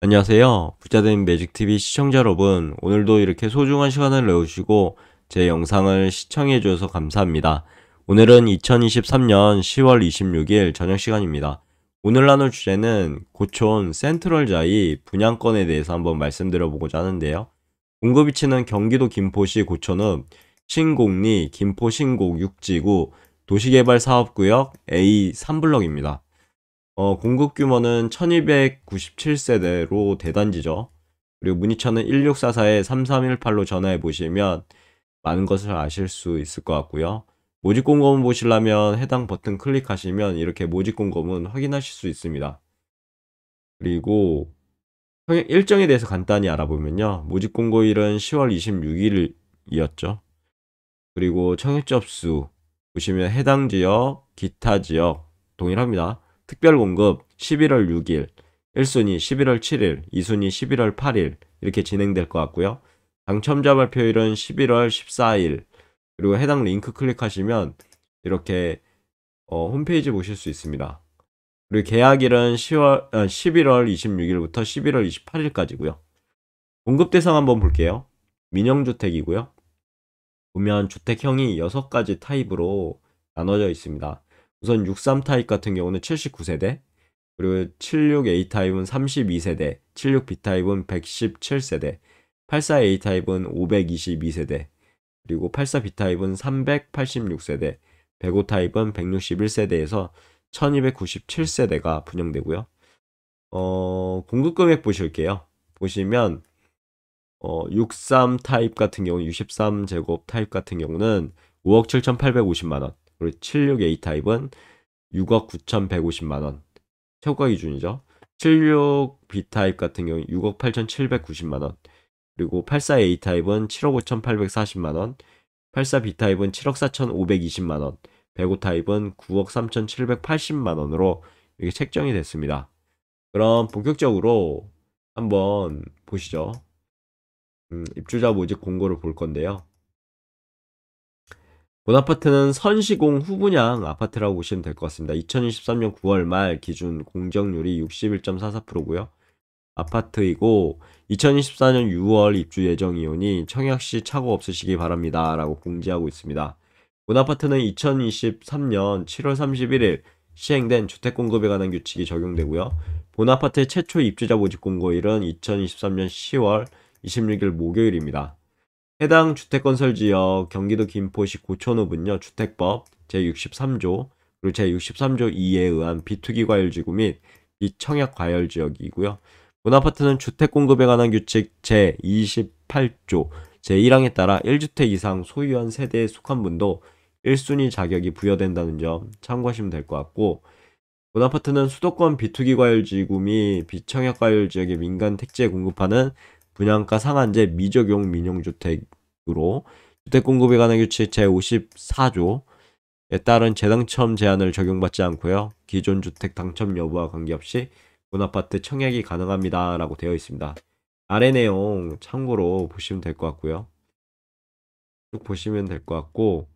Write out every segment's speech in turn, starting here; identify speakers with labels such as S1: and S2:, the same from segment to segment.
S1: 안녕하세요. 부자된 매직TV 시청자 여러분, 오늘도 이렇게 소중한 시간을 내주시고 제 영상을 시청해 주셔서 감사합니다. 오늘은 2023년 10월 26일 저녁 시간입니다. 오늘 나눌 주제는 고촌 센트럴자이 분양권에 대해서 한번 말씀드려 보고자 하는데요. 공급위치는 경기도 김포시 고촌읍 신곡리 김포 신곡 6지구 도시개발사업구역 A3블럭입니다. 어, 공급 규모는 1297세대로 대단지죠. 그리고 문의처는 1644-3318로 전화해 보시면 많은 것을 아실 수 있을 것 같고요. 모집 공고문 보시려면 해당 버튼 클릭하시면 이렇게 모집 공고문 확인하실 수 있습니다. 그리고 일정에 대해서 간단히 알아보면요. 모집 공고일은 10월 26일이었죠. 그리고 청약 접수 보시면 해당 지역, 기타 지역 동일합니다. 특별 공급 11월 6일, 1순위 11월 7일, 2순위 11월 8일 이렇게 진행될 것 같고요. 당첨자 발표일은 11월 14일. 그리고 해당 링크 클릭하시면 이렇게 어, 홈페이지 보실 수 있습니다. 그리고 계약일은 10월, 아, 어, 11월 26일부터 11월 28일까지고요. 공급 대상 한번 볼게요. 민영주택이고요. 보면 주택형이 6가지 타입으로 나눠져 있습니다. 우선 63 타입 같은 경우는 79세대, 그리고 76A 타입은 32세대, 76B 타입은 117세대, 84A 타입은 522세대, 그리고 84B 타입은 386세대, 105 타입은 161세대에서 1297세대가 분양되고요. 어, 공급 금액 보실게요. 보시면 어, 63 타입 같은 경우 63제곱 타입 같은 경우는 5억 7,850만 원. 그리고 76A 타입은 6억 9,150만 원. 최고가 기준이죠. 76B 타입 같은 경우 6억 8,790만 원. 그리고 84A 타입은 7억 5,840만 원. 84B 타입은 7억 4,520만 원. 105 타입은 9억 3,780만 원으로 이렇게 책정이 됐습니다. 그럼 본격적으로 한번 보시죠. 음, 입주자 모집 공고를 볼 건데요. 본 아파트는 선시공 후분양 아파트라고 보시면 될 것 같습니다. 2023년 9월 말 기준 공정률이 61.44%고요. 아파트이고 2024년 6월 입주 예정이오니 청약시 착오 없으시기 바랍니다. 라고 공지하고 있습니다. 본 아파트는 2023년 7월 31일 시행된 주택공급에 관한 규칙이 적용되고요. 본 아파트의 최초 입주자 모집 공고일은 2023년 10월 26일 목요일입니다. 해당 주택건설지역 경기도 김포시 고촌읍은요 주택법 제63조 그리고 제63조 2에 의한 비투기 과열지구 및 비청약 과열지역이고요. 문아파트는 주택공급에 관한 규칙 제28조 제1항에 따라 1주택 이상 소유한 세대에 속한 분도 1순위 자격이 부여된다는 점 참고하시면 될 것 같고 문아파트는 수도권 비투기 과열지구 및 비청약 과열지역의 민간 택지에 공급하는 분양가 상한제 미적용 민영주택으로 주택공급에 관한 규칙 제54조에 따른 재당첨 제한을 적용받지 않고요. 기존 주택 당첨 여부와 관계없이 본아파트 청약이 가능합니다. 라고 되어 있습니다. 아래 내용 참고로 보시면 될 것 같고요. 쭉 보시면 될 것 같고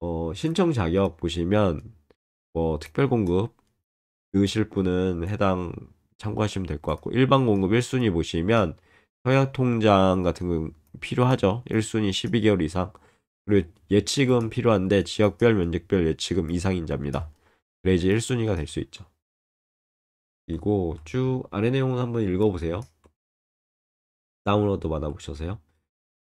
S1: 어, 신청 자격 보시면 뭐 특별 공급 넣으실 분은 해당 참고하시면 될 것 같고 일반 공급 1순위 보시면 허약 통장 같은 건 필요하죠. 1순위 12개월 이상. 그리고 예치금 필요한데 지역별 면적별 예치금 이상인 자입니다. 그래야지 1순위가 될 수 있죠. 그리고 쭉 아래 내용을 한번 읽어보세요. 다운로드 받아보셔서요.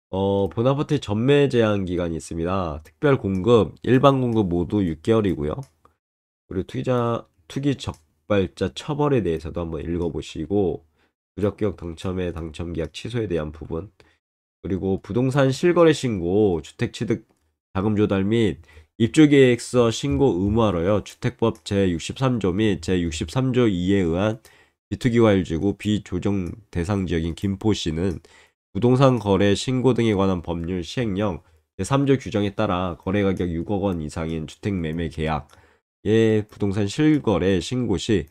S1: 어, 보나파트 전매 제한 기간이 있습니다. 특별 공급, 일반 공급 모두 6개월이고요. 그리고 투자 투기 적발자 처벌에 대해서도 한번 읽어보시고, 무적격 당첨의 당첨 계약 취소에 대한 부분 그리고 부동산 실거래 신고, 주택 취득 자금 조달 및 입주 계획서 신고 의무화로요. 주택법 제63조 및 제63조 2에 의한 비투기와일지구 비조정 대상 지역인 김포시는 부동산 거래 신고 등에 관한 법률 시행령 제3조 규정에 따라 거래 가격 6억 원 이상인 주택 매매 계약의 부동산 실거래 신고 시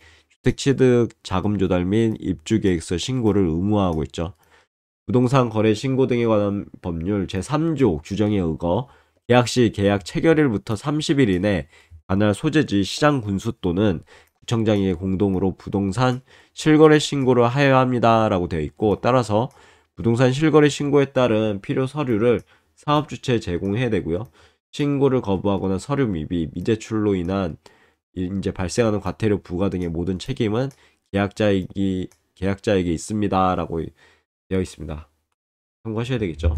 S1: 특취득 자금 조달 및 입주 계획서 신고를 의무화하고 있죠. 부동산 거래 신고 등에 관한 법률 제3조 규정에 의거 계약 시 계약 체결일부터 30일 이내 관할 소재지 시장 군수 또는 구청장에게 공동으로 부동산 실거래 신고를 하여야 합니다라고 되어 있고 따라서 부동산 실거래 신고에 따른 필요 서류를 사업 주체에 제공해야 되고요. 신고를 거부하거나 서류 미비, 미제출로 인한 이제 발생하는 과태료 부과 등의 모든 책임은 계약자에게 계약자에게 있습니다라고 되어 있습니다. 참고하셔야 되겠죠.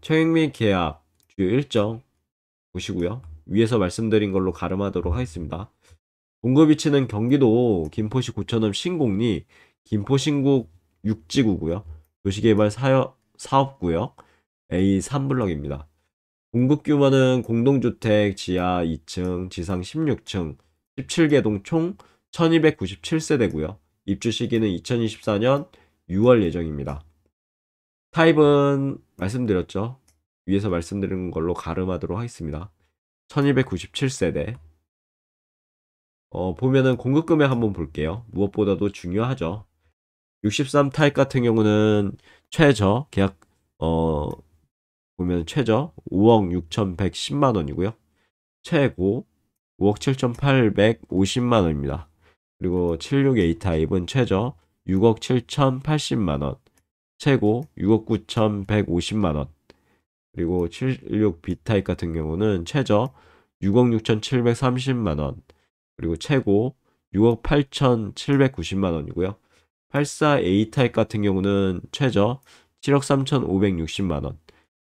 S1: 청약 및 계약 주요 일정 보시고요. 위에서 말씀드린 걸로 가름하도록 하겠습니다. 공급 위치는 경기도 김포시 고천읍 신곡리 김포 신곡 6지구고요. 도시개발 사업, 사업구역 A3블럭입니다. 공급 규모는 공동주택 지하 2층, 지상 16층, 17개동 총 1297세대고요. 입주 시기는 2024년 6월 예정입니다. 타입은 말씀드렸죠. 위에서 말씀드린 걸로 가름하도록 하겠습니다. 1297세대. 어, 보면은 공급 금액 한번 볼게요. 무엇보다도 중요하죠. 63 타입 같은 경우는 최저 계약 어 보면 최저 5억 6,110만 원이고요. 최고 5억 7,850만 원입니다. 그리고 76A 타입은 최저 6억 7,080만 원, 최고 6억 9,150만 원. 그리고 76B 타입 같은 경우는 최저 6억 6,730만 원, 그리고 최고 6억 8,790만 원이고요. 84A 타입 같은 경우는 최저 7억 3,560만 원,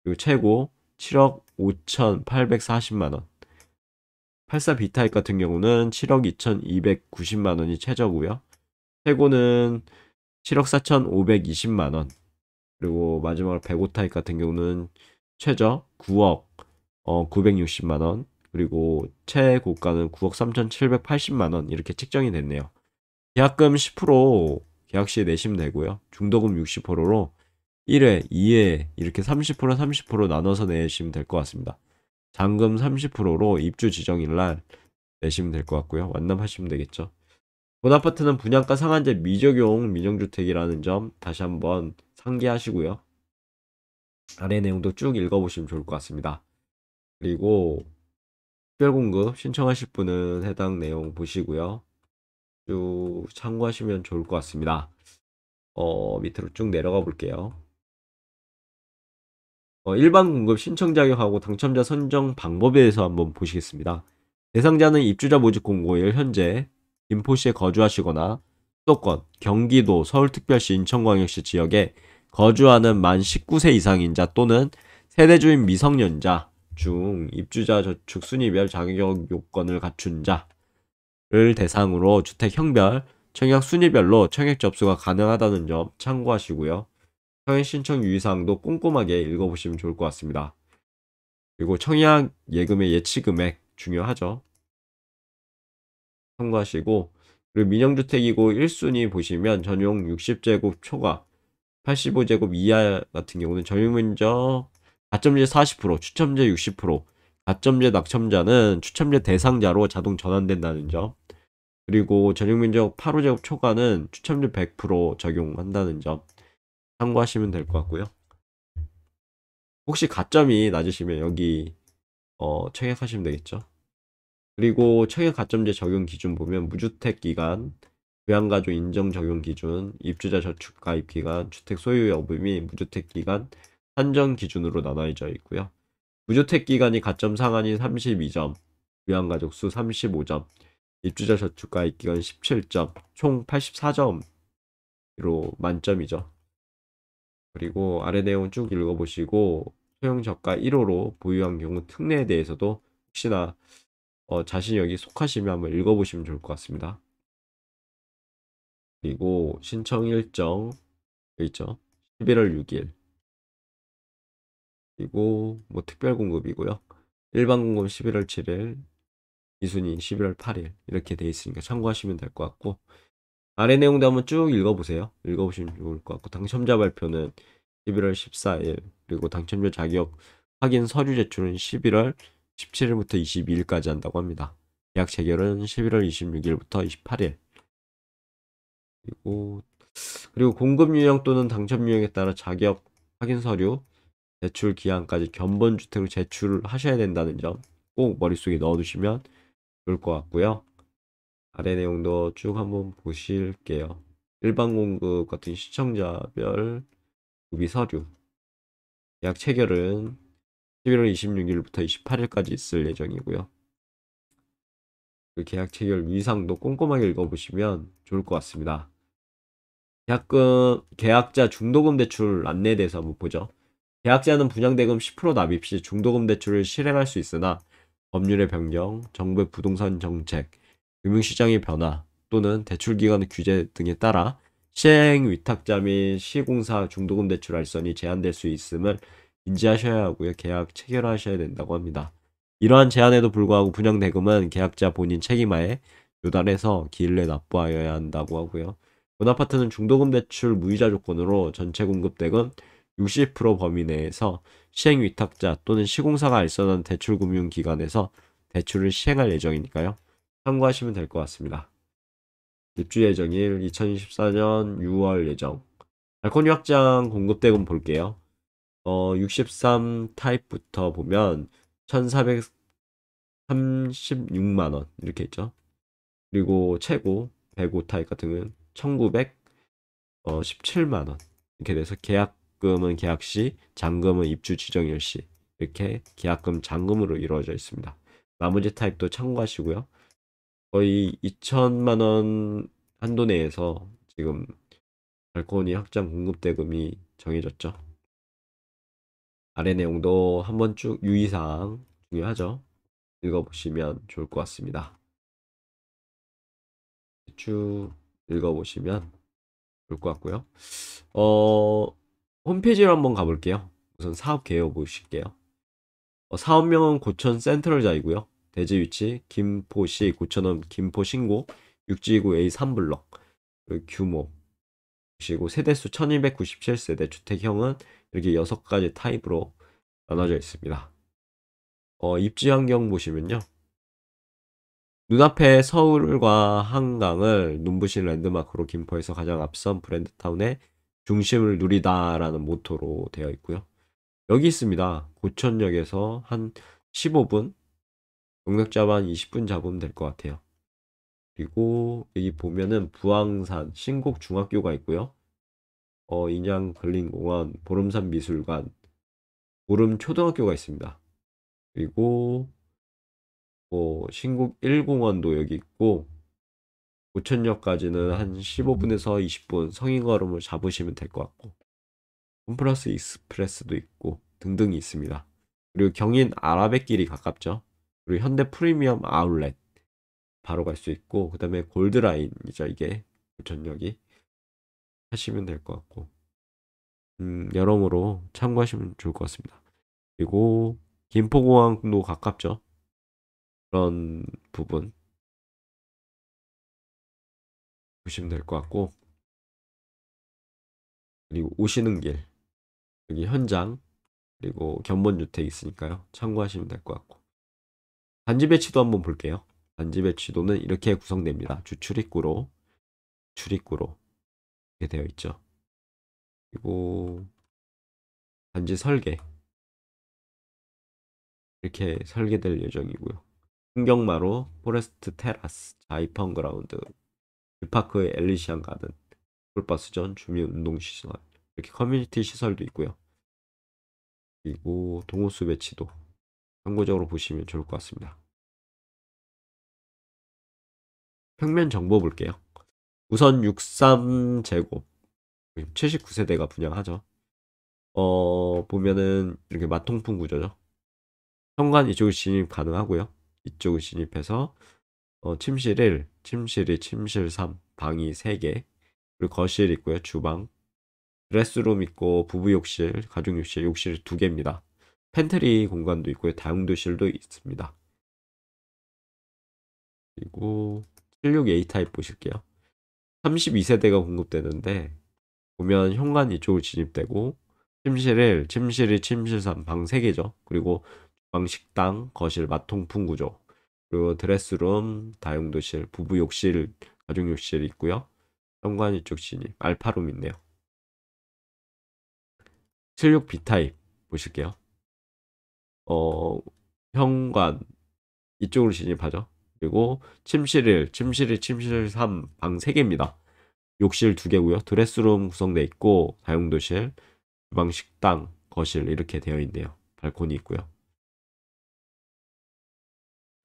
S1: 그리고 최고 7억 5,840만 원. 84 비타입 같은 경우는 7억 2,290만 원이 최저고요. 최고는 7억 4,520만 원. 그리고 마지막으로 105 타입 같은 경우는 최저 9억 어, 960만 원. 그리고 최고가는 9억 3,780만 원 이렇게 책정이 됐네요. 계약금 10% 계약 시에 내시면 되고요. 중도금 60%로 1회, 2회 이렇게 30% 30% 나눠서 내시면 될 것 같습니다. 잔금 30%로 입주 지정일 날 내시면 될 것 같고요. 완납하시면 되겠죠. 본 아파트는 분양가 상한제 미적용 민영주택이라는 점 다시 한번 상기하시고요. 아래 내용도 쭉 읽어보시면 좋을 것 같습니다. 그리고 특별공급 신청하실 분은 해당 내용 보시고요. 쭉 참고하시면 좋을 것 같습니다. 어, 밑으로 쭉 내려가 볼게요. 어, 일반 공급 신청 자격하고 당첨자 선정 방법에 대해서 한번 보시겠습니다. 대상자는 입주자 모집 공고일 현재 김포시에 거주하시거나 수도권, 경기도, 서울특별시, 인천광역시 지역에 거주하는 만 19세 이상인 자 또는 세대주인 미성년자 중 입주자 저축 순위별 자격 요건을 갖춘 자를 대상으로 주택 형별, 청약 순위별로 청약 접수가 가능하다는 점 참고하시고요. 서해 신청 유의사항도 꼼꼼하게 읽어보시면 좋을 것 같습니다. 그리고 청약 예금의 예치 금액 중요하죠. 참고하시고 그리고 민영주택이고 1순위 보시면 전용 60제곱 초과 85제곱 이하 같은 경우는 전용면적 가점제 40% 추첨제 60% 가점제 낙첨자는 추첨제 대상자로 자동 전환된다는 점 그리고 전용면적 8 5제곱 초과는 추첨제 100% 적용한다는 점 참고하시면 될 것 같고요. 혹시 가점이 낮으시면 여기 어, 청약하시면 되겠죠. 그리고 청약 가점제 적용 기준 보면 무주택 기간, 요양가족 인정 적용 기준, 입주자 저축 가입 기간, 주택 소유 여부 및 무주택 기간 산정 기준으로 나눠져 있고요. 무주택 기간이 가점 상한이 32점, 요양가족 수 35점, 입주자 저축 가입 기간 17점, 총 84점으로 만점이죠. 그리고 아래 내용 쭉 읽어보시고 소형 저가 1호로 보유한 경우 특례에 대해서도 혹시나 어, 자신이 여기 속하시면 한번 읽어보시면 좋을 것 같습니다. 그리고 신청 일정 있죠. 11월 6일 그리고 뭐 특별 공급이고요. 일반 공급 11월 7일, 이순이 11월 8일 이렇게 돼 있으니까 참고하시면 될 것 같고 아래 내용도 한번 쭉 읽어보세요. 읽어보시면 좋을 것 같고 당첨자 발표는 11월 14일 그리고 당첨자 자격 확인 서류 제출은 11월 17일부터 22일까지 한다고 합니다. 계약 체결은 11월 26일부터 28일 그리고 그리고 공급 유형 또는 당첨 유형에 따라 자격 확인 서류 제출 기한까지 견본주택으로 제출 하셔야 된다는 점 꼭 머릿속에 넣어두시면 좋을 것 같고요. 아래 내용도 쭉 한번 보실게요. 일반 공급 같은 시청자별 구비 서류 계약 체결은 11월 26일부터 28일까지 있을 예정이고요. 그 계약 체결 위상도 꼼꼼하게 읽어보시면 좋을 것 같습니다. 계약금, 계약자 중도금 대출 안내에 대해서 한번 보죠. 계약자는 분양대금 10% 납입 시 중도금 대출을 실행할 수 있으나 법률의 변경, 정부의 부동산 정책, 금융시장의 변화 또는 대출기간 규제 등에 따라 시행위탁자 및 시공사 중도금 대출 알선이 제한될 수 있음을 인지하셔야 하고요. 계약 체결하셔야 된다고 합니다. 이러한 제한에도 불구하고 분양대금은 계약자 본인 책임하에 요단해서 기일 내 납부하여야 한다고 하고요. 본아파트는 중도금 대출 무이자 조건으로 전체 공급대금 60% 범위 내에서 시행위탁자 또는 시공사가 알선한 대출금융기관에서 대출을 시행할 예정이니까요. 참고하시면 될 것 같습니다. 입주 예정일 2024년 6월 예정 알코올 확장 공급대금 볼게요. 어, 63 타입부터 보면 1436만원 이렇게 있죠. 그리고 최고 105 타입 같은 경우는 1917만원 어, 이렇게 돼서 계약금은 계약 시, 잔금은 입주 지정일 시 이렇게 계약금 잔금으로 이루어져 있습니다. 나머지 타입도 참고하시고요. 거의 2천만 원 한도 내에서 지금 발코니 확장 공급 대금이 정해졌죠. 아래 내용도 한번 쭉 유의사항 중요하죠. 읽어보시면 좋을 것 같습니다. 쭉 읽어보시면 좋을 것 같고요. 어, 홈페이지로 한번 가볼게요. 우선 사업 개요 보실게요. 어, 사업명은 고천 센트럴자이고요. 대지 위치 김포시 9천원 김포 신고 6지구 A 3블럭 규모 보시고 세대수 1297세대 주택형은 이렇게 6가지 타입으로 나눠져 있습니다. 어, 입지 환경 보시면요. 눈앞에 서울과 한강을 눈부신 랜드마크로 김포에서 가장 앞선 브랜드타운의 중심을 누리다라는 모토로 되어 있고요. 여기 있습니다. 고천역에서 한 15분 용역자만 20분 잡으면 될 것 같아요. 그리고 여기 보면은 부항산 신곡 중학교가 있고요. 어, 인양 근린공원, 보름산 미술관, 보름 초등학교가 있습니다. 그리고 뭐 신곡 1공원도 여기 있고 오천역까지는 한 15분에서 20분 성인 걸음을 잡으시면 될 것 같고 홈플러스 익스프레스도 있고 등등이 있습니다. 그리고 경인 아라뱃길이 가깝죠. 그리고 현대 프리미엄 아울렛 바로 갈 수 있고 그 다음에 골드라인이죠 이게 전역이 하시면 될 것 같고 음, 여러모로 참고하시면 좋을 것 같습니다 그리고 김포공항도 가깝죠 그런 부분
S2: 보시면 될 것 같고
S1: 그리고 오시는 길 여기 현장 그리고 견본주택 있으니까요 참고하시면 될 것 같고 단지 배치도 한번 볼게요. 단지 배치도는 이렇게 구성됩니다. 주출입구로, 출입구로 이렇게 되어 있죠.
S2: 그리고 단지 설계
S1: 이렇게 설계될 예정이고요. 풍경마루 포레스트 테라스, 자이펀 그라운드, 뷰파크의 엘리시안 가든, 골바스전, 주민운동시설 이렇게 커뮤니티 시설도 있고요. 그리고 동호수
S2: 배치도 참고적으로 보시면 좋을 것 같습니다.
S1: 평면 정보 볼게요. 우선 63 제곱 79세대가 분양하죠. 어 보면은 이렇게 마통풍 구조죠. 현관 이쪽을 진입 가능하고요. 이쪽을 진입해서 어, 침실 1, 침실 2, 침실 3, 방이 3개 그리고 거실 있고요. 주방 드레스룸 있고 부부욕실, 가족욕실, 욕실 2 개입니다. 팬트리 공간도 있고요. 다용도실도 있습니다. 그리고 76A 타입 보실게요. 32세대가 공급되는데 보면 현관 이쪽으로 진입되고 침실 을 침실 이 침실 3, 방 3개죠. 그리고 주방, 식당, 거실, 맛통풍 구조. 그리고 드레스룸, 다용도실, 부부 욕실, 가족 욕실 있고요. 현관 이쪽 진입, 알파룸 있네요. 76B 타입 보실게요. 어, 현관 이쪽으로 진입하죠. 그리고 침실 1, 침실 2, 침실 3, 방 3개입니다. 욕실 2개고요. 드레스룸 구성되어 있고 다용도실, 주방, 식당, 거실 이렇게 되어 있네요. 발코니 있고요.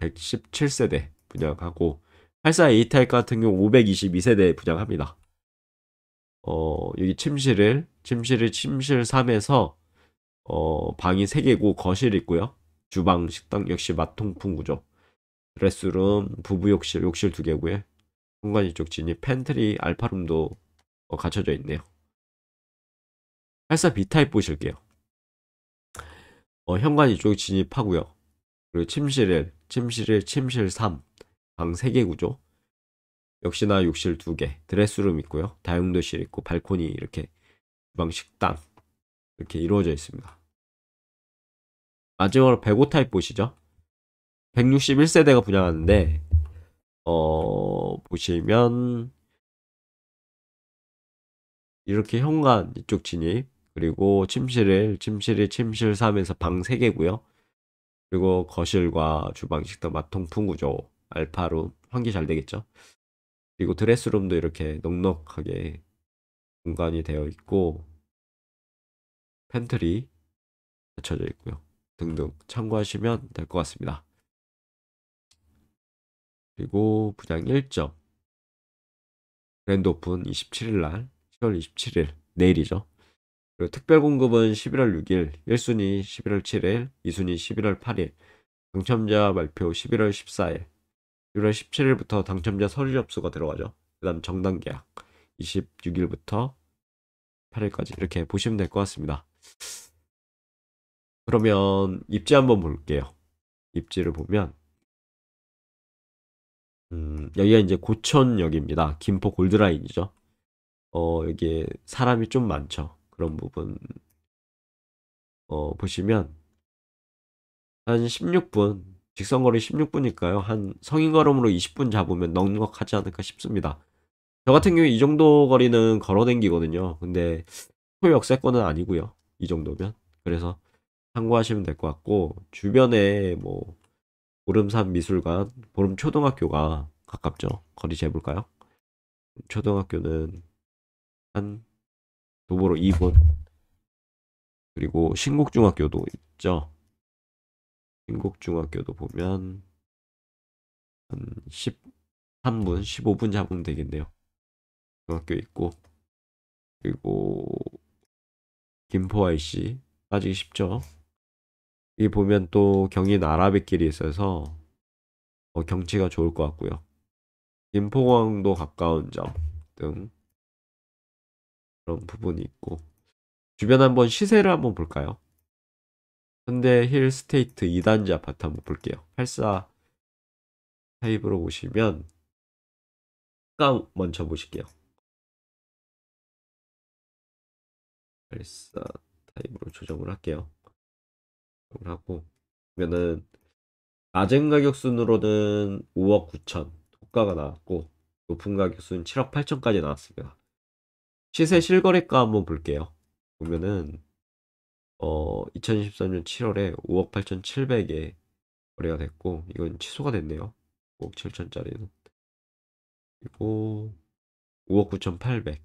S1: 117세대 분양하고 8 4 A타입 같은 경우 522세대 분양합니다. 어, 여기 침실 1, 침실 1, 침실 3에서 어, 방이 3개고 거실 있고요. 주방, 식당 역시 맛통풍 구조. 드레스룸, 부부 욕실, 욕실 두 개고요. 현관 이쪽 진입, 팬트리, 알파룸도 어, 갖춰져 있네요. 84 B타입 보실게요. 어, 현관 이쪽 진입하고요. 그리고 침실 1, 침실 1, 침실 3, 방 3개 구조. 역시나 욕실 2개, 드레스룸 있고요. 다용도실 있고, 발코니 이렇게 주방 식당 이렇게 이루어져 있습니다. 마지막으로 105타입 보시죠. 161세대가 분양하는데 어 보시면 이렇게 현관 이쪽 진입 그리고 침실을 침실이 침실 3에서 방 3개고요. 그리고 거실과 주방 식탁 맞통풍 구조 알파룸 환기 잘 되겠죠. 그리고 드레스룸도 이렇게 넉넉하게 공간이
S2: 되어 있고 펜트리 갖춰져 있고요. 등등
S1: 참고하시면 될 것 같습니다. 그리고 분장 1점. 그랜드 오픈 27일 날, 10월 27일, 내일이죠. 그리고 특별 공급은 11월 6일, 1순위 11월 7일, 2순위 11월 8일, 당첨자 발표 11월 14일, 1월 17일부터 당첨자 서류 접수가 들어가죠. 그 다음 정당 계약 26일부터 8일까지 이렇게 보시면 될 것 같습니다. 그러면 입지 한번 볼게요. 입지를 보면 음, 여기가 이제 고천역입니다. 김포 골드라인이죠. 어, 여기에 사람이 좀 많죠. 그런 부분. 어, 보시면, 한 16분, 직선거리 16분이니까요. 한 성인걸음으로 20분 잡으면 넉넉하지 않을까 싶습니다. 저 같은 경우에 이 정도 거리는 걸어댕기거든요. 근데 초역세권은 아니고요. 이 정도면. 그래서 참고하시면 될 것 같고, 주변에 뭐, 보름산 미술관, 보름 초등학교가 가깝죠. 거리 재볼까요? 초등학교는 한
S2: 도보로 2분. 그리고 신곡중학교도 있죠. 신곡중학교도 보면 한 13분, 15분 잡으면 되겠네요. 중학교 있고 그리고
S1: 김포 IC 빠지기 쉽죠. 이 보면 또 경인 아라뱃길이 있어서 어, 경치가 좋을 것 같고요. 김포공항도 가까운 점 등 그런 부분이 있고 주변 한번 시세를 한번 볼까요? 현대 힐스테이트 2단지 아파트 한번 볼게요. 84 타입으로 보시면
S2: 가 먼저 보실게요. 84 타입으로 조정을 할게요. 하고
S1: 그러면은 낮은 가격 순으로는 5억 9천 호가가 나왔고 높은 가격 순 7억 8천까지 나왔습니다. 시세 실거래가 한번 볼게요. 보면은 어 2013년 7월에 5억 8천 7백에 거래가 됐고 이건 취소가 됐네요. 5억 7천짜리는
S2: 그리고 5억 9천 8백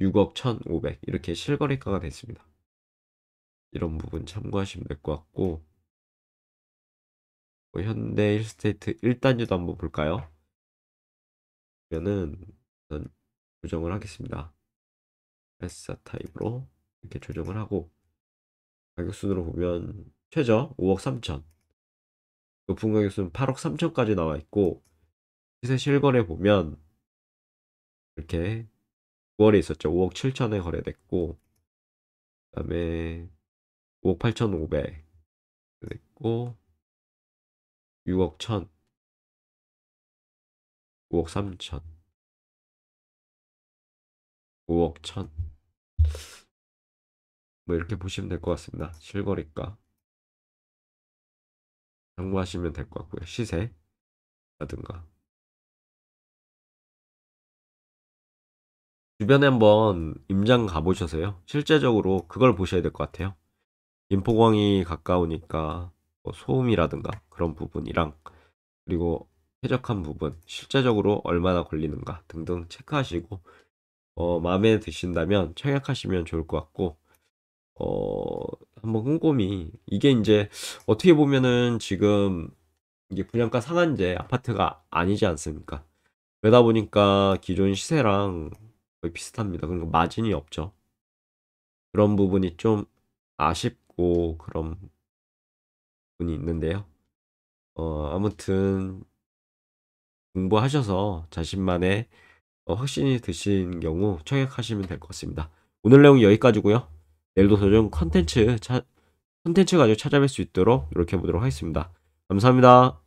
S2: 6억 1,500 이렇게 실거래가가 됐습니다. 이런 부분 참고하시면 될 것 같고 뭐 현대 일스테이트 1단유도 한번 볼까요? 그러면은 일단 조정을
S1: 하겠습니다. S 사 타입으로 이렇게 조정을 하고 가격순으로 보면 최저 5억 3천 높은 가격순 8억 3천까지 나와 있고 시세 실거래 보면 이렇게 9월에 있었죠 5억 7천에 거래됐고 그 다음에
S2: 5억 8,500 그랬고 6억 1,000 5억 3천 5억 1천 뭐 이렇게 보시면 될 것 같습니다. 실거래가 참고하시면 될 것 같고요. 시세라든가
S1: 주변에 한번 임장 가보셔서요. 실제적으로 그걸 보셔야 될 것 같아요. 인포공항이 가까우니까 뭐 소음이라든가 그런 부분이랑 그리고 쾌적한 부분 실제적으로 얼마나 걸리는가 등등 체크하시고 어, 마음에 드신다면 청약하시면 좋을 것 같고 어, 한번 꼼꼼히 이게 이제 어떻게 보면은 지금 이게 분양가 상한제 아파트가 아니지 않습니까? 그러다 보니까 기존 시세랑 거의 비슷합니다. 그러니까 마진이 없죠. 그런 부분이 좀 아쉽 있고 그런 분이 있는데요. 어, 아무튼 공부하셔서 자신만의 어, 확신이 드신 경우 청약하시면 될 것 같습니다. 오늘 내용 여기까지고요. 내일도 소중 컨텐츠 차, 컨텐츠 가지고 찾아뵐 수 있도록 이렇게 해보도록 하겠습니다. 감사합니다.